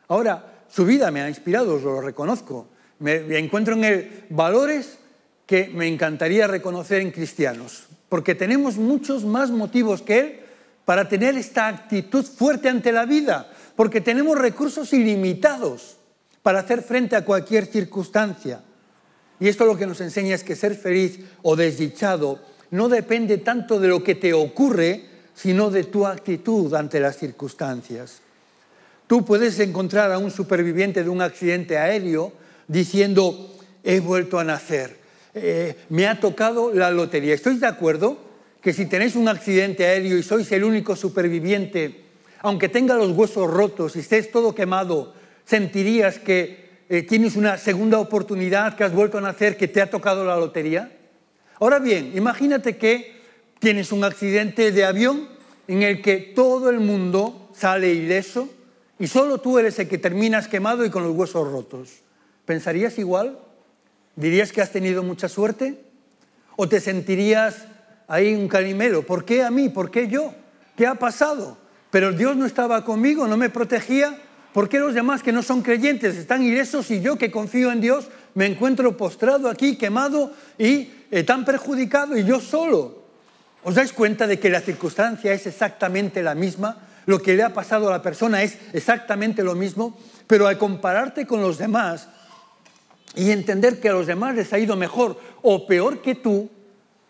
Ahora, su vida me ha inspirado, os lo reconozco. Me, me encuentro en él valores que me encantaría reconocer en cristianos, porque tenemos muchos más motivos que él para tener esta actitud fuerte ante la vida, porque tenemos recursos ilimitados para hacer frente a cualquier circunstancia. Y esto lo que nos enseña es que ser feliz o desdichado no depende tanto de lo que te ocurre, sino de tu actitud ante las circunstancias. Tú puedes encontrar a un superviviente de un accidente aéreo diciendo, he vuelto a nacer, eh, me ha tocado la lotería. ¿Estoy de acuerdo que si tenéis un accidente aéreo y sois el único superviviente, aunque tenga los huesos rotos y estés todo quemado, sentirías que eh, tienes una segunda oportunidad, que has vuelto a nacer, que te ha tocado la lotería? Ahora bien, imagínate que tienes un accidente de avión en el que todo el mundo sale ileso y solo tú eres el que terminas quemado y con los huesos rotos. ¿Pensarías igual? ¿Dirías que has tenido mucha suerte? ¿O te sentirías ahí un calimero? ¿Por qué a mí? ¿Por qué yo? ¿Qué ha pasado? Pero Dios no estaba conmigo, no me protegía. ¿Por qué los demás que no son creyentes están ilesos y yo que confío en Dios me encuentro postrado aquí, quemado y eh, tan perjudicado y yo solo? ¿Os dais cuenta de que la circunstancia es exactamente la misma? Lo que le ha pasado a la persona es exactamente lo mismo, pero al compararte con los demás y entender que a los demás les ha ido mejor o peor que tú,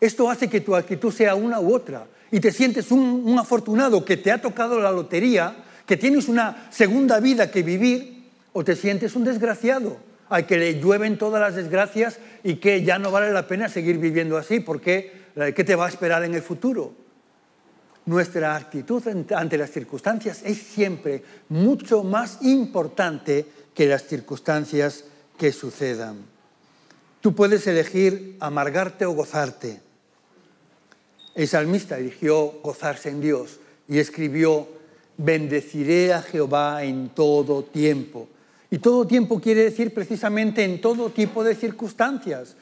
esto hace que tu actitud sea una u otra y te sientes un, afortunado que te ha tocado la lotería, que tienes una segunda vida que vivir, o te sientes un desgraciado al que le llueven todas las desgracias y que ya no vale la pena seguir viviendo así porque eh, ¿Qué te va a esperar en el futuro? Nuestra actitud ante las circunstancias es siempre mucho más importante que las circunstancias que sucedan. Tú puedes elegir amargarte o gozarte. El salmista eligió gozarse en Dios y escribió, bendeciré a Jehová en todo tiempo. Y todo tiempo quiere decir precisamente en todo tipo de circunstancias,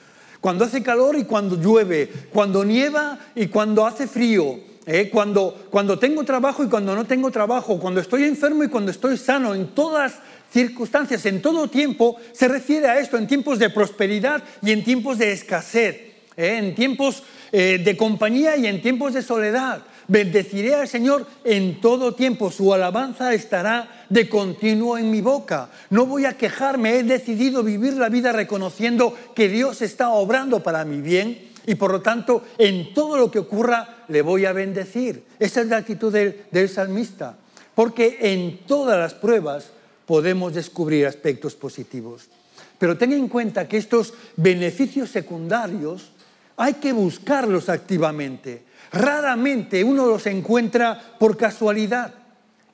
cuando hace calor y cuando llueve, cuando nieva y cuando hace frío, ¿eh? cuando, cuando tengo trabajo y cuando no tengo trabajo, cuando estoy enfermo y cuando estoy sano, en todas circunstancias, en todo tiempo, se refiere a esto, en tiempos de prosperidad y en tiempos de escasez, ¿eh? en tiempos eh, de compañía y en tiempos de soledad. Bendeciré al Señor en todo tiempo, su alabanza estará de continuo en mi boca. No voy a quejarme, he decidido vivir la vida reconociendo que Dios está obrando para mi bien y por lo tanto en todo lo que ocurra le voy a bendecir. Esa es la actitud del, salmista, porque en todas las pruebas podemos descubrir aspectos positivos. Pero tenga en cuenta que estos beneficios secundarios hay que buscarlos activamente. Raramente uno los encuentra por casualidad.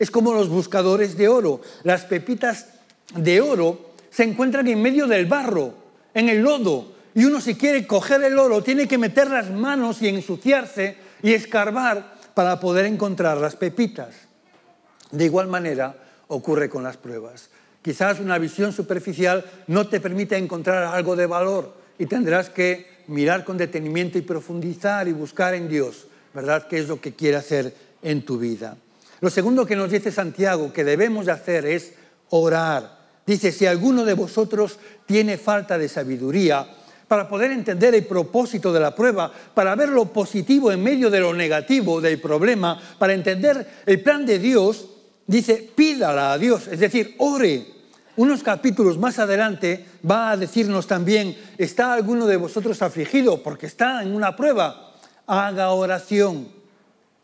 Es como los buscadores de oro. Las pepitas de oro se encuentran en medio del barro, en el lodo. Y uno si quiere coger el oro tiene que meter las manos y ensuciarse y escarbar para poder encontrar las pepitas. De igual manera ocurre con las pruebas. Quizás una visión superficial no te permite encontrar algo de valor y tendrás que mirar con detenimiento y profundizar y buscar en Dios, ¿verdad? ¿Qué es lo que quiere hacer en tu vida? Lo segundo que nos dice Santiago que debemos de hacer es orar. Dice, si alguno de vosotros tiene falta de sabiduría, para poder entender el propósito de la prueba, para ver lo positivo en medio de lo negativo del problema, para entender el plan de Dios, dice, pídala a Dios, es decir, ore. Unos capítulos más adelante va a decirnos también, ¿está alguno de vosotros afligido porque está en una prueba? Haga oración.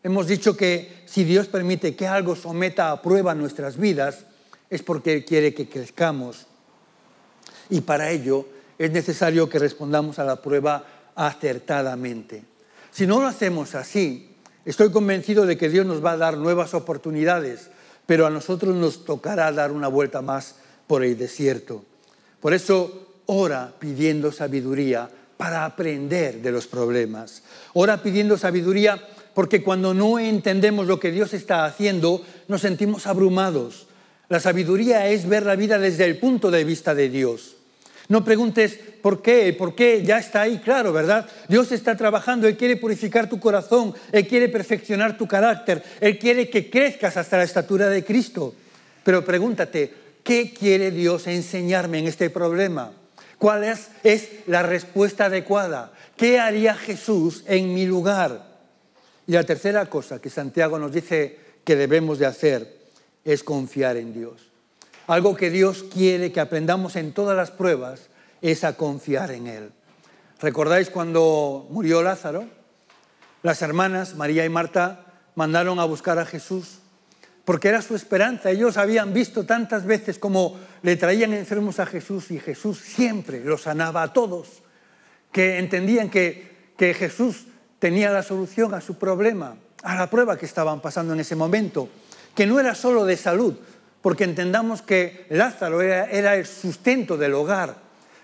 Hemos dicho que si Dios permite que algo someta a prueba nuestras vidas, es porque Él quiere que crezcamos. Y para ello es necesario que respondamos a la prueba acertadamente. Si no lo hacemos así, estoy convencido de que Dios nos va a dar nuevas oportunidades, pero a nosotros nos tocará dar una vuelta más por el desierto. Por eso ora pidiendo sabiduría para aprender de los problemas. Ora pidiendo sabiduría porque cuando no entendemos lo que Dios está haciendo, nos sentimos abrumados. La sabiduría es ver la vida desde el punto de vista de Dios. No preguntes por qué, por qué ya está ahí, claro, ¿verdad? Dios está trabajando, Él quiere purificar tu corazón, Él quiere perfeccionar tu carácter, Él quiere que crezcas hasta la estatura de Cristo. Pero pregúntate, ¿qué quiere Dios enseñarme en este problema? ¿Cuál es, la respuesta adecuada? ¿Qué haría Jesús en mi lugar? Y la tercera cosa que Santiago nos dice que debemos de hacer es confiar en Dios. Algo que Dios quiere que aprendamos en todas las pruebas es a confiar en Él. ¿Recordáis cuando murió Lázaro? Las hermanas María y Marta mandaron a buscar a Jesús porque era su esperanza. Ellos habían visto tantas veces como le traían enfermos a Jesús y Jesús siempre los sanaba a todos, que entendían que, que Jesús tenía la solución a su problema, a la prueba que estaban pasando en ese momento, que no era solo de salud, porque entendamos que Lázaro era, era el sustento del hogar,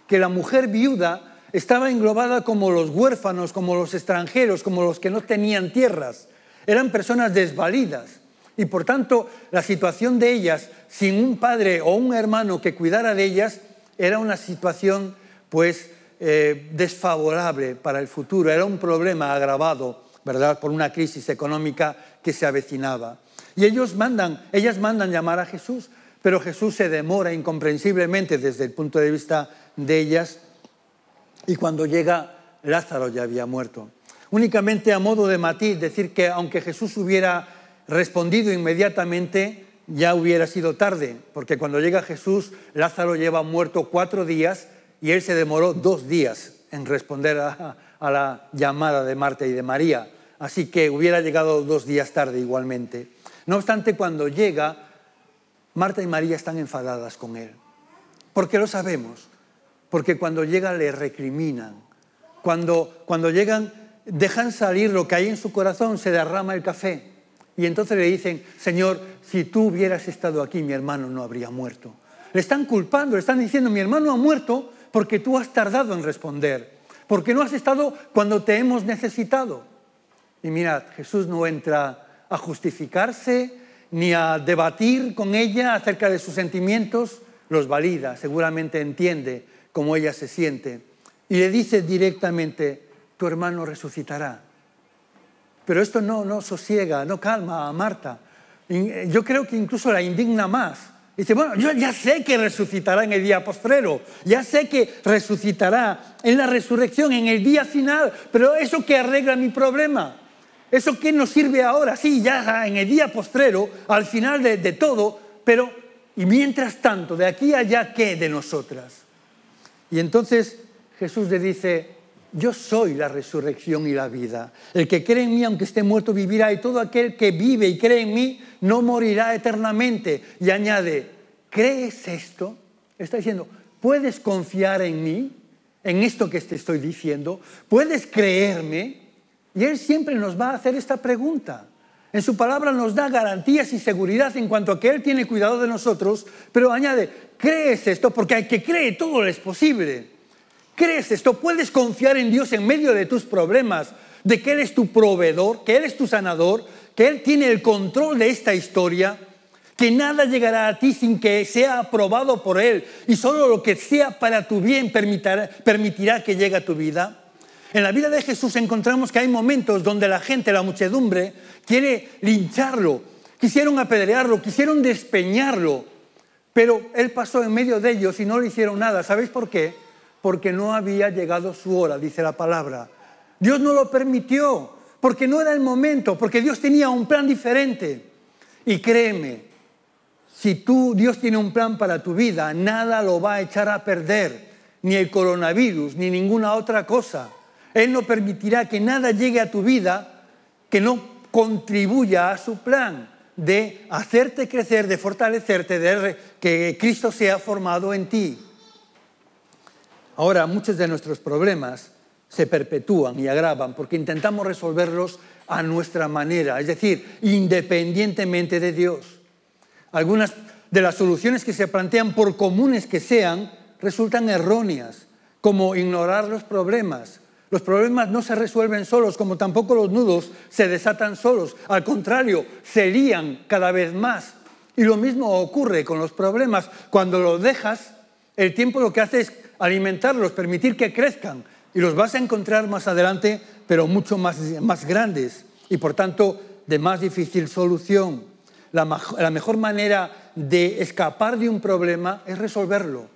que la mujer viuda estaba englobada como los huérfanos, como los extranjeros, como los que no tenían tierras, eran personas desvalidas. Y por tanto, la situación de ellas, sin un padre o un hermano que cuidara de ellas, era una situación pues eh, desfavorable para el futuro, era un problema agravado, ¿verdad?, por una crisis económica que se avecinaba. Y ellos mandan, ellas mandan llamar a Jesús, pero Jesús se demora incomprensiblemente desde el punto de vista de ellas y cuando llega Lázaro ya había muerto. Únicamente a modo de matiz decir que aunque Jesús hubiera respondido inmediatamente, ya hubiera sido tarde, porque cuando llega Jesús, Lázaro lleva muerto cuatro días y él se demoró dos días en responder a, la llamada de Marta y de María, así que hubiera llegado dos días tarde igualmente. No obstante, cuando llega, Marta y María están enfadadas con él, ¿Por qué lo sabemos, porque cuando llega le recriminan, cuando, cuando llegan dejan salir lo que hay en su corazón, se derrama el café. Y entonces le dicen, Señor, si tú hubieras estado aquí, mi hermano no habría muerto. Le están culpando, le están diciendo, mi hermano ha muerto porque tú has tardado en responder, porque no has estado cuando te hemos necesitado. Y mirad, Jesús no entra a justificarse ni a debatir con ella acerca de sus sentimientos, los valida, seguramente entiende cómo ella se siente y le dice directamente, tu hermano resucitará. Pero esto no, no sosiega, no calma a Marta. Eh, yo creo que incluso la indigna más, Dice, bueno, yo ya sé que resucitará en el día postrero, ya sé que resucitará en la resurrección, en el día final, pero eso que arregla mi problema, eso qué nos sirve ahora, sí, ya en el día postrero, al final de, todo, pero, y mientras tanto, de aquí allá, ¿qué de nosotras? Y entonces Jesús le dice, yo soy la resurrección y la vida. El que cree en mí, aunque esté muerto, vivirá. Y todo aquel que vive y cree en mí, no morirá eternamente. Y añade, ¿crees esto? Está diciendo, ¿puedes confiar en mí? En esto que te estoy diciendo. ¿Puedes creerme? Y Él siempre nos va a hacer esta pregunta. En su palabra nos da garantías y seguridad en cuanto a que Él tiene cuidado de nosotros, pero añade, ¿crees esto? Porque al que cree todo le es posible. ¿Crees esto? ¿Puedes confiar en Dios en medio de tus problemas? De que Él es tu proveedor, que Él es tu sanador, que Él tiene el control de esta historia, que nada llegará a ti sin que sea aprobado por Él y solo lo que sea para tu bien permitirá, permitirá que llegue a tu vida. En la vida de Jesús encontramos que hay momentos donde la gente, la muchedumbre, quiere lincharlo, quisieron apedrearlo, quisieron despeñarlo, pero Él pasó en medio de ellos y no le hicieron nada. ¿Sabéis por qué? porque no había llegado su hora, dice la palabra. Dios no lo permitió, porque no era el momento, porque Dios tenía un plan diferente. Y créeme, si tú, Dios tiene un plan para tu vida, nada lo va a echar a perder, ni el coronavirus, ni ninguna otra cosa. Él no permitirá que nada llegue a tu vida que no contribuya a su plan de hacerte crecer, de fortalecerte, de que Cristo sea formado en ti. Ahora, muchos de nuestros problemas se perpetúan y agravan porque intentamos resolverlos a nuestra manera, es decir, independientemente de Dios. Algunas de las soluciones que se plantean, por comunes que sean, resultan erróneas, como ignorar los problemas. Los problemas no se resuelven solos, como tampoco los nudos se desatan solos. Al contrario, se lían cada vez más. Y lo mismo ocurre con los problemas. Cuando los dejas, el tiempo lo que hace es alimentarlos, permitir que crezcan y los vas a encontrar más adelante, pero mucho más, grandes y por tanto de más difícil solución. La, mejor manera de escapar de un problema es resolverlo.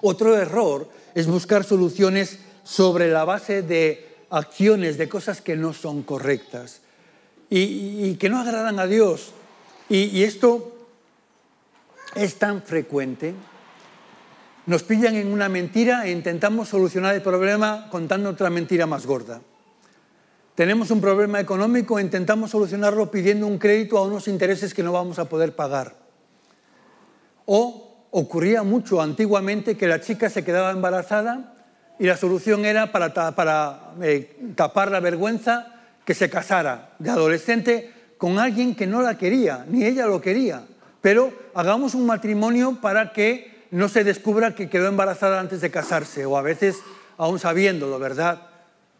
Otro error es buscar soluciones sobre la base de acciones, de cosas que no son correctas y, que no agradan a Dios. y esto es tan frecuente nos pillan en una mentira e intentamos solucionar el problema contando otra mentira más gorda. Tenemos un problema económico e intentamos solucionarlo pidiendo un crédito a unos intereses que no vamos a poder pagar. O ocurría mucho antiguamente que la chica se quedaba embarazada y la solución era para, eh, tapar la vergüenza que se casara de adolescente con alguien que no la quería, ni ella lo quería. Pero hagamos un matrimonio para que no se descubra que quedó embarazada antes de casarse, o a veces aún sabiéndolo, ¿verdad?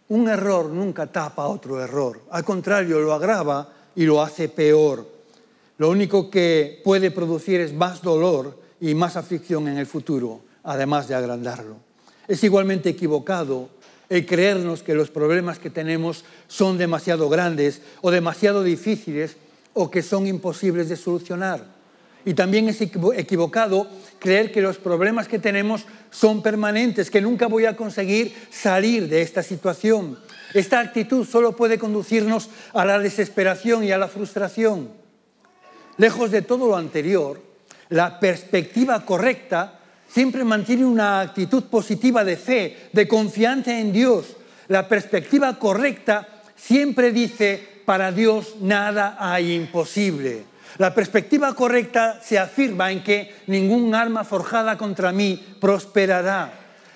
Un error nunca tapa otro error, al contrario, lo agrava y lo hace peor. Lo único que puede producir es más dolor y más aflicción en el futuro, además de agrandarlo. Es igualmente equivocado el creernos que los problemas que tenemos son demasiado grandes o demasiado difíciles o que son imposibles de solucionar. Y también es equivocado creer que los problemas que tenemos son permanentes, que nunca voy a conseguir salir de esta situación. Esta actitud solo puede conducirnos a la desesperación y a la frustración. Lejos de todo lo anterior, la perspectiva correcta siempre mantiene una actitud positiva de fe, de confianza en Dios. La perspectiva correcta siempre dice, para Dios nada hay imposible. La perspectiva correcta se afirma en que ningún arma forjada contra mí prosperará.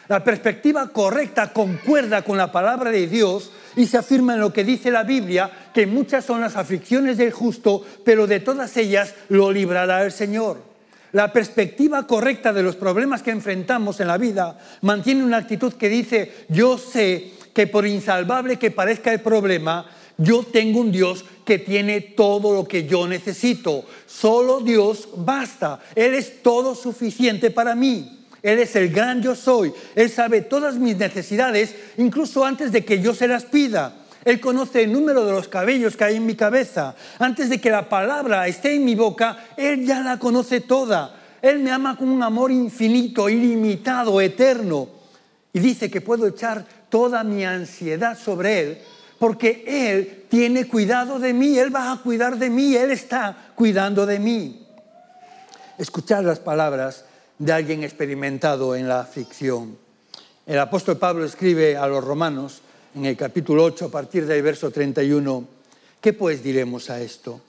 La perspectiva correcta concuerda con la palabra de Dios y se afirma en lo que dice la Biblia, que muchas son las aflicciones del justo, pero de todas ellas lo librará el Señor. La perspectiva correcta de los problemas que enfrentamos en la vida mantiene una actitud que dice, yo sé que por insalvable que parezca el problema, yo tengo un Dios que tiene todo lo que yo necesito. Solo Dios basta. Él es todo suficiente para mí. Él es el gran yo soy. Él sabe todas mis necesidades, incluso antes de que yo se las pida. Él conoce el número de los cabellos que hay en mi cabeza. Antes de que la palabra esté en mi boca, Él ya la conoce toda. Él me ama con un amor infinito, ilimitado, eterno. Y dice que puedo echar toda mi ansiedad sobre Él porque Él tiene cuidado de mí, Él va a cuidar de mí, Él está cuidando de mí. Escuchar las palabras de alguien experimentado en la aflicción. El apóstol Pablo escribe a los romanos en el capítulo 8 a partir del verso 31, ¿qué pues diremos a esto?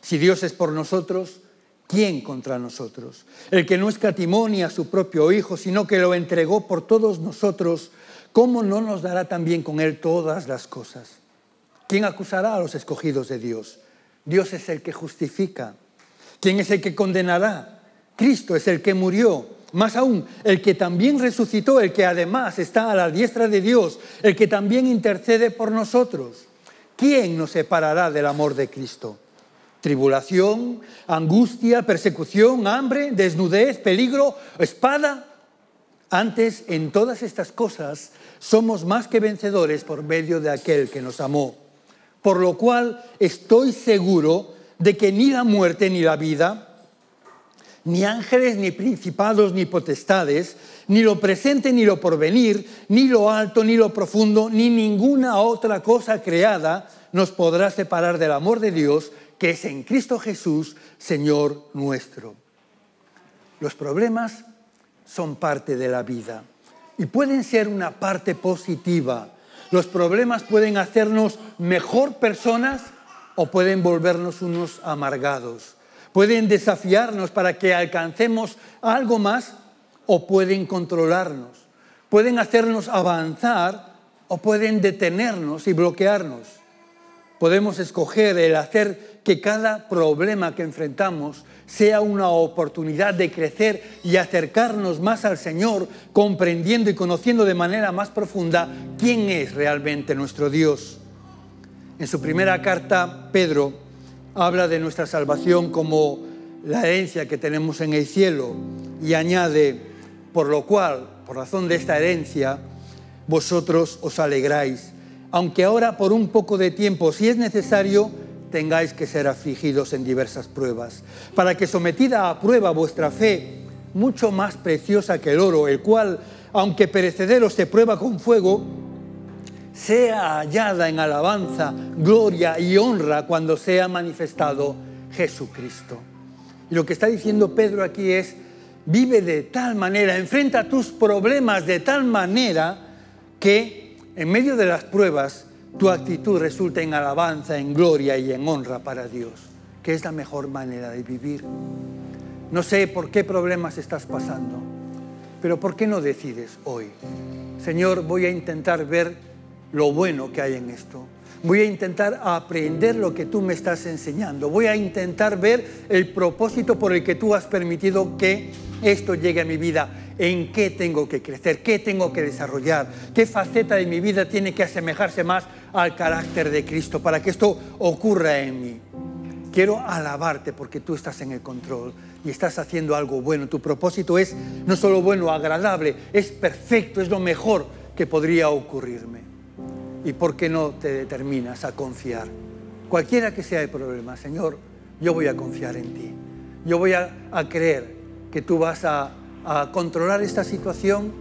Si Dios es por nosotros, ¿quién contra nosotros? El que no ni a su propio Hijo, sino que lo entregó por todos nosotros, ¿cómo no nos dará también con Él todas las cosas? ¿Quién acusará a los escogidos de Dios? Dios es el que justifica. ¿Quién es el que condenará? Cristo es el que murió. Más aún, el que también resucitó, el que además está a la diestra de Dios, el que también intercede por nosotros. ¿Quién nos separará del amor de Cristo? tribulación, angustia, persecución, hambre, desnudez, peligro, espada. Antes, en todas estas cosas, somos más que vencedores por medio de aquel que nos amó. Por lo cual estoy seguro de que ni la muerte ni la vida, ni ángeles, ni principados, ni potestades, ni lo presente, ni lo porvenir, ni lo alto, ni lo profundo, ni ninguna otra cosa creada nos podrá separar del amor de Dios que es en Cristo Jesús, Señor nuestro. Los problemas son parte de la vida y pueden ser una parte positiva. Los problemas pueden hacernos mejor personas o pueden volvernos unos amargados. Pueden desafiarnos para que alcancemos algo más o pueden controlarnos. Pueden hacernos avanzar o pueden detenernos y bloquearnos. Podemos escoger el hacer que cada problema que enfrentamos sea una oportunidad de crecer y acercarnos más al Señor, comprendiendo y conociendo de manera más profunda quién es realmente nuestro Dios. En su primera carta, Pedro habla de nuestra salvación como la herencia que tenemos en el cielo y añade, por lo cual, por razón de esta herencia, vosotros os alegráis, aunque ahora por un poco de tiempo, si es necesario, tengáis que ser afligidos en diversas pruebas, para que sometida a prueba vuestra fe, mucho más preciosa que el oro, el cual, aunque perecedero se prueba con fuego, sea hallada en alabanza, gloria y honra cuando sea manifestado Jesucristo. Y lo que está diciendo Pedro aquí es, vive de tal manera, enfrenta tus problemas de tal manera que en medio de las pruebas tu actitud resulta en alabanza, en gloria y en honra para Dios, que es la mejor manera de vivir. No sé por qué problemas estás pasando, pero ¿por qué no decides hoy? Señor, voy a intentar ver lo bueno que hay en esto. Voy a intentar aprender lo que tú me estás enseñando. Voy a intentar ver el propósito por el que tú has permitido que esto llegue a mi vida. ¿En qué tengo que crecer? ¿Qué tengo que desarrollar? ¿Qué faceta de mi vida tiene que asemejarse más al carácter de Cristo para que esto ocurra en mí? Quiero alabarte porque tú estás en el control y estás haciendo algo bueno. Tu propósito es no solo bueno, agradable, es perfecto, es lo mejor que podría ocurrirme. ¿Y por qué no te determinas a confiar? Cualquiera que sea el problema, Señor, yo voy a confiar en ti. Yo voy a, creer que tú vas a, a controlar esta situación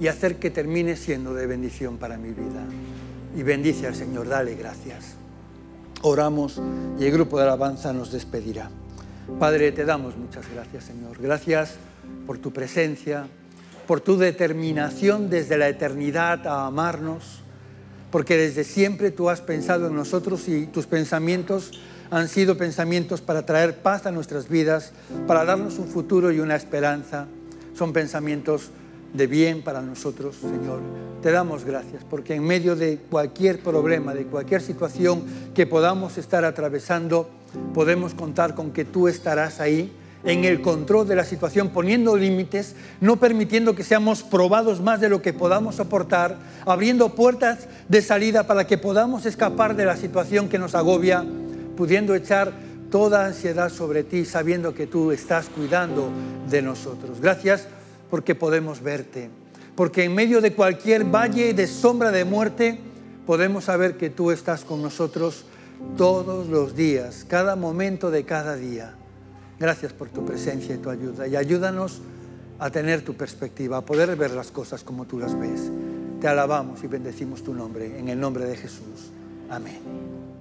y hacer que termine siendo de bendición para mi vida. Y bendice al Señor, dale gracias. Oramos y el grupo de alabanza nos despedirá. Padre, te damos muchas gracias, Señor. Gracias por tu presencia, por tu determinación desde la eternidad a amarnos porque desde siempre tú has pensado en nosotros y tus pensamientos han sido pensamientos para traer paz a nuestras vidas, para darnos un futuro y una esperanza. Son pensamientos de bien para nosotros, Señor. Te damos gracias porque en medio de cualquier problema, de cualquier situación que podamos estar atravesando, podemos contar con que tú estarás ahí en el control de la situación, poniendo límites, no permitiendo que seamos probados más de lo que podamos soportar, abriendo puertas de salida para que podamos escapar de la situación que nos agobia, pudiendo echar toda ansiedad sobre ti, sabiendo que tú estás cuidando de nosotros. Gracias porque podemos verte, porque en medio de cualquier valle de sombra de muerte, podemos saber que tú estás con nosotros todos los días, cada momento de cada día. Gracias por tu presencia y tu ayuda. Y ayúdanos a tener tu perspectiva, a poder ver las cosas como tú las ves. Te alabamos y bendecimos tu nombre. En el nombre de Jesús. Amén.